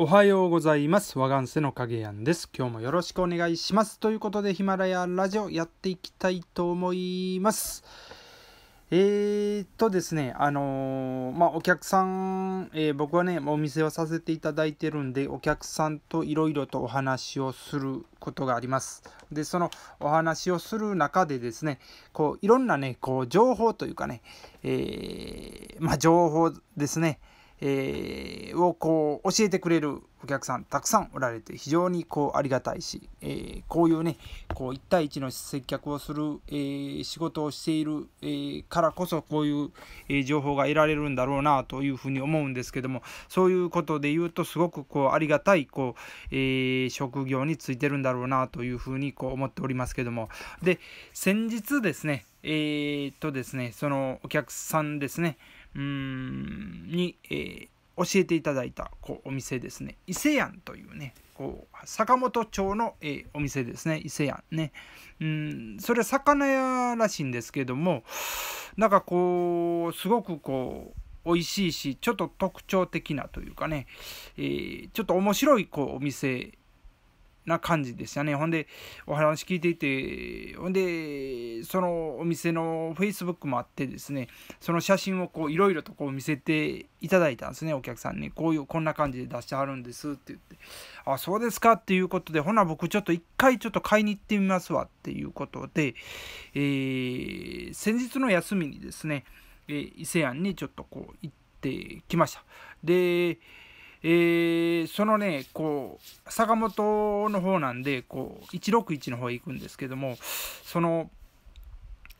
おはようございます。和願瀬の影やんです。今日もよろしくお願いします。ということで、ヒマラヤラジオやっていきたいと思います。えー、っとですね、あのー、まあ、お客さん、えー、僕はね、お店をさせていただいてるんで、お客さんといろいろとお話をすることがあります。で、そのお話をする中でですね、こう、いろんなね、こう、情報というかね、えまあ、情報ですね、えー、をこう教えてくれるお客さんたくさんおられて非常にこうありがたいし、えー、こういうねこう1対1の接客をする、えー、仕事をしている、えー、からこそこういう、え情報が得られるんだろうなというふうに思うんですけどもそういうことで言うとすごくこうありがたいこう、え職業についてるんだろうなというふうにこう思っておりますけどもで先日ですねえー、っとですね、そのお客さんですね、うん、に、えー、教えていただいたこうお店ですね、伊勢庵というね、こう坂本町の、えー、お店ですね伊勢屋ねうんそれ魚屋らしいんですけどもなんかこうすごくこう美味しいしちょっと特徴的なというかね、えー、ちょっと面白いこうお店な感じでしたね。ほんで、お話聞いていて、ほんで、そのお店の Facebook もあってですね、その写真をこう、いろいろとこう見せていただいたんですね、お客さんに。こういう、こんな感じで出してはるんですって言って、あ、そうですかっていうことで、ほな、僕ちょっと一回ちょっと買いに行ってみますわっていうことで、えー、先日の休みにですね、え伊勢庵にちょっとこう行ってきました。で、えー、そのね、こう、坂本の方なんで、こう、161の方へ行くんですけども、その、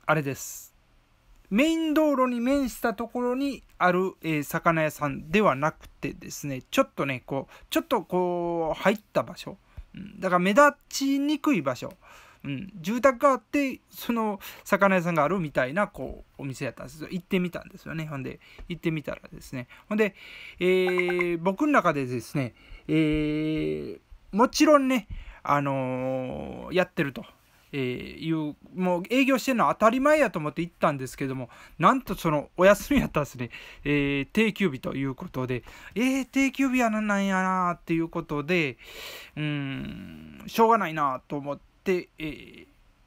あれです。メイン道路に面したところにある、えー、魚屋さんではなくてですね、ちょっとね、こう、ちょっとこう、入った場所。だから目立ちにくい場所。うん、住宅があってその魚屋さんがあるみたいなこうお店やったんですよ行ってみたんですよねほんで行ってみたらですねほんで、えー、僕の中でですね、えー、もちろんね、あのー、やってると。えー、いうもう営業してるのは当たり前やと思って行ったんですけどもなんとそのお休みやったんですね、えー、定休日ということでえー、定休日やなんなんやなっていうことでうんしょうがないなと思って。、えー、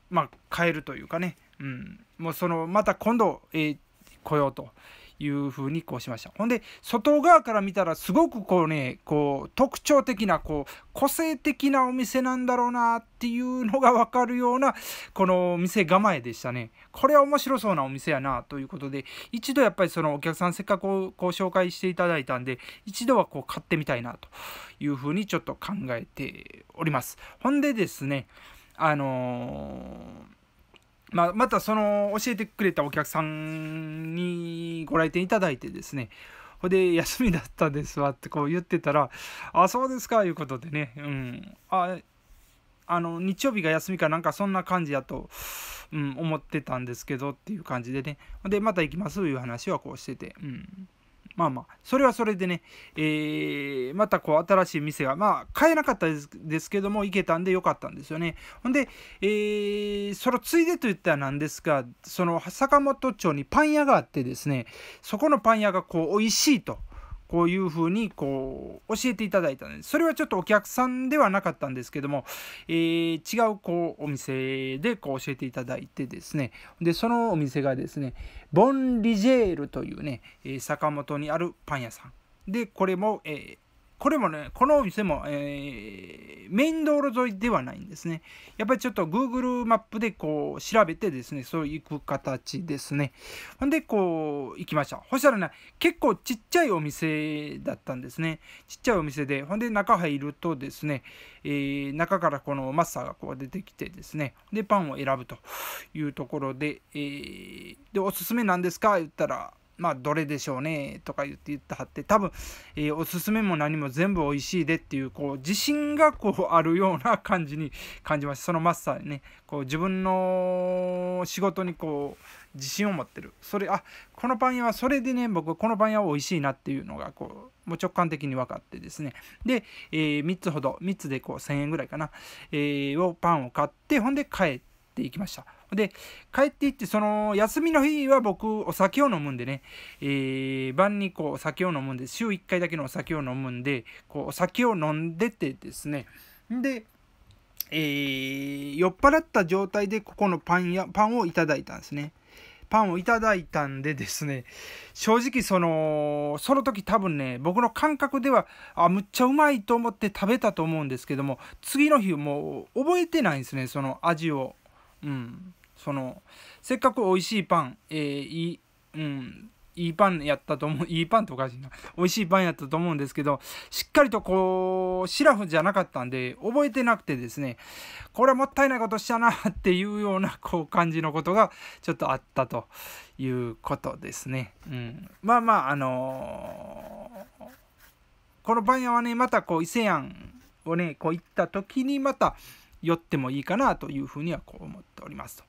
まあ、変えるというかね、うん、もうそのまた今度、えー、来ようというふうにこうしました。ほんで外側から見たらすごくこうねこう特徴的なこう個性的なお店なんだろうなっていうのが分かるようなこの店構えでしたね。これは面白そうなお店やなということで一度やっぱりそのお客さんせっかくこう紹介していただいたんで一度はこう買ってみたいなというふうにちょっと考えております。ほんでですねあのー、まあ、またその教えてくれたお客さんにご来店いただいてですねほで休みだったんですわってこう言ってたら「あそうですか」いうことでね、うん、ああの日曜日が休みかなんかそんな感じやと、うん、思ってたんですけどっていう感じでねでまた行きますいう話はこうしててうん。まあまあ、それはそれでね、えー、またこう新しい店が、まあ買えなかったですけども、行けたんでよかったんですよね。ほんで、えー、そのついでといったらなんですが、その坂本町にパン屋があってですね、そこのパン屋がこう美味しいと。こういうふうにこう教えていただいたのでそれはちょっとお客さんではなかったんですけども、えー、違うこうお店でこう教えていただいてですねでそのお店がですねボン・リジェールというね坂本にあるパン屋さんでこれも、えーこれもね、このお店も、えー、メイン道路沿いではないんですね。やっぱりちょっと Google マップでこう調べてですね、そう行く形ですね。ほんで、こう行きました。そしたらね、結構ちっちゃいお店だったんですね。ちっちゃいお店で、ほんで中入るとですね、えー、中からこのマスターがこう出てきてですね、で、パンを選ぶというところで、えー、で、おすすめなんですか言ったら、まあ、どれでしょうねとか言って言ってはって多分、えー、おすすめも何も全部美味しいでっていうこう自信がこうあるような感じに感じましたそのマスターにねこう自分の仕事にこう自信を持ってるそれあこのパン屋はそれでね僕このパン屋は美味しいなっていうのがこうもう直感的に分かってですねで、えー、3つほど3つでこう1000円ぐらいかな、えー、をパンを買ってほんで帰っていきました。で、帰っていって、その、休みの日は僕、お酒を飲むんでね、えー、晩にこう、お酒を飲むんで、週1回だけのお酒を飲むんで、こう、お酒を飲んでてですね、で、えー、酔っ払った状態で、ここのパン屋、パンをいただいたんですね。パンをいただいたんでですね、正直その、その時多分ね、僕の感覚では、あ、むっちゃうまいと思って食べたと思うんですけども、次の日もう覚えてないんですね、その味を。うん。そのせっかく美味しいパン、えー、いい、うん、いいパンやったと思う、いいパンっておかしいな。美味しいパンやったと思うんですけど、しっかりとこう、シラフじゃなかったんで、覚えてなくてですね、これはもったいないことしたなっていうような、こう、感じのことがちょっとあったということですね。うん。まあまあ、あのー、このパン屋はね、またこう、伊勢庵をね、こう行った時にまた、寄ってもいいかなというふうにはこう思っておりますと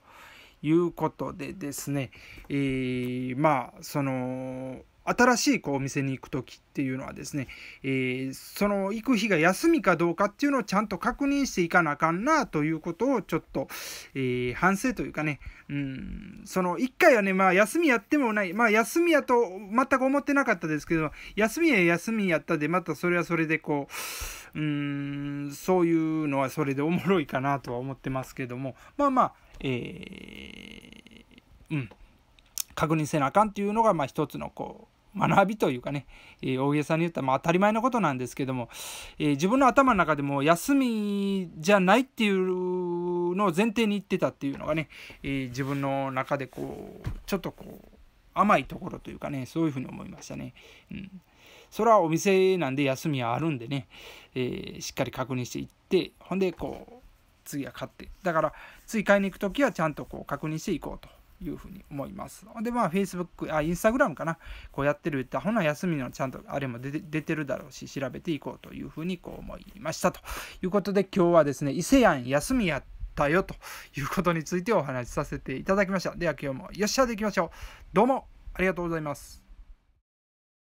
いうことでですね、えー、まあその新しいこうお店に行く時っていうのはですね、えー、その行く日が休みかどうかっていうのをちゃんと確認していかなあかんなということをちょっと、えー、反省というかね、うん、その1回はね、まあ休みやってもない、まあ休みやと全く思ってなかったですけど、休みや休みやったで、またそれはそれでこう、うん、そういうのはそれでおもろいかなとは思ってますけども、まあまあ、えー、うん。確認せなあかんっていうのが、まあ一つのこう、学びというかね、えー、大げさに言ったらまあ当たり前のことなんですけども、えー、自分の頭の中でも休みじゃないっていうのを前提に言ってたっていうのがね、えー、自分の中でこうちょっとこう甘いところというかねそういうふうに思いましたね。うんそれはお店なんで休みはあるんでね、えしっかり確認していってほんでこう次は買ってだから次買いに行く時はちゃんとこう確認していこうというふうに思います。で、まあ、Facebook、あ、Instagram かな、こうやってるって、ほな休みのちゃんとあれも出てるだろうし、調べていこうというふうにこう思いましたということで、今日はですね、伊勢庵休みやったよということについてお話しさせていただきました。では、今日もよっしゃでいきましょう。どうもありがとうございます。